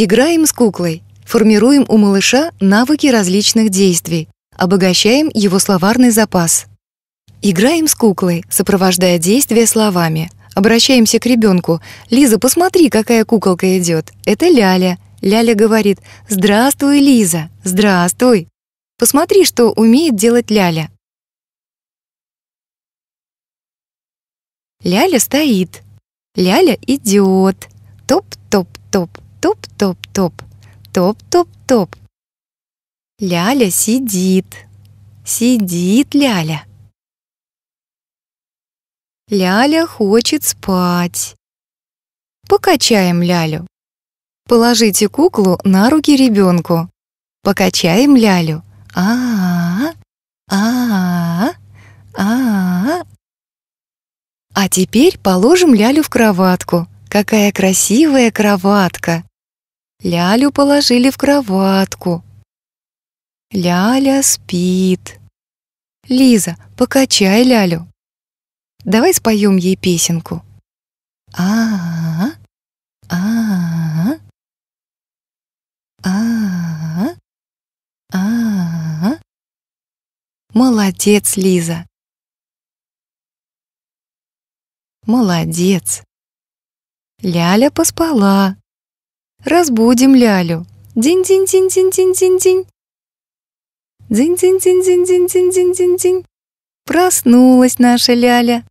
Играем с куклой, формируем у малыша навыки различных действий, обогащаем его словарный запас. Играем с куклой, сопровождая действия словами. Обращаемся к ребенку. «Лиза, посмотри, какая куколка идет. Это Ляля». Ляля говорит «Здравствуй, Лиза! Здравствуй!» Посмотри, что умеет делать Ляля. Ляля стоит. Ляля идет. Топ-топ-топ. Топ, топ, топ, топ, топ, топ. Ляля сидит. Сидит Ляля. Ляля хочет спать. Покачаем Лялю. Положите куклу на руки ребенку. Покачаем Лялю. а-а-а. А теперь положим Лялю в кроватку. Какая красивая кроватка! Лялю положили в кроватку. Ляля спит. Лиза, покачай Лялю. Давай споем ей песенку. А-а-а. а Молодец, Лиза. Молодец. Ляля поспала. Разбудим Лялю. Дин, дин, дин, дин, дин, дин, дин, дин, дин, дин, дин, дин, дин, дин, дин, дин. Проснулась наша Ляля.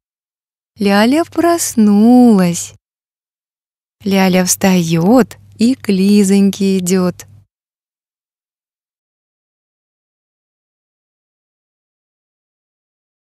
Ляля проснулась. Ляля встает и к Лизоньке идет.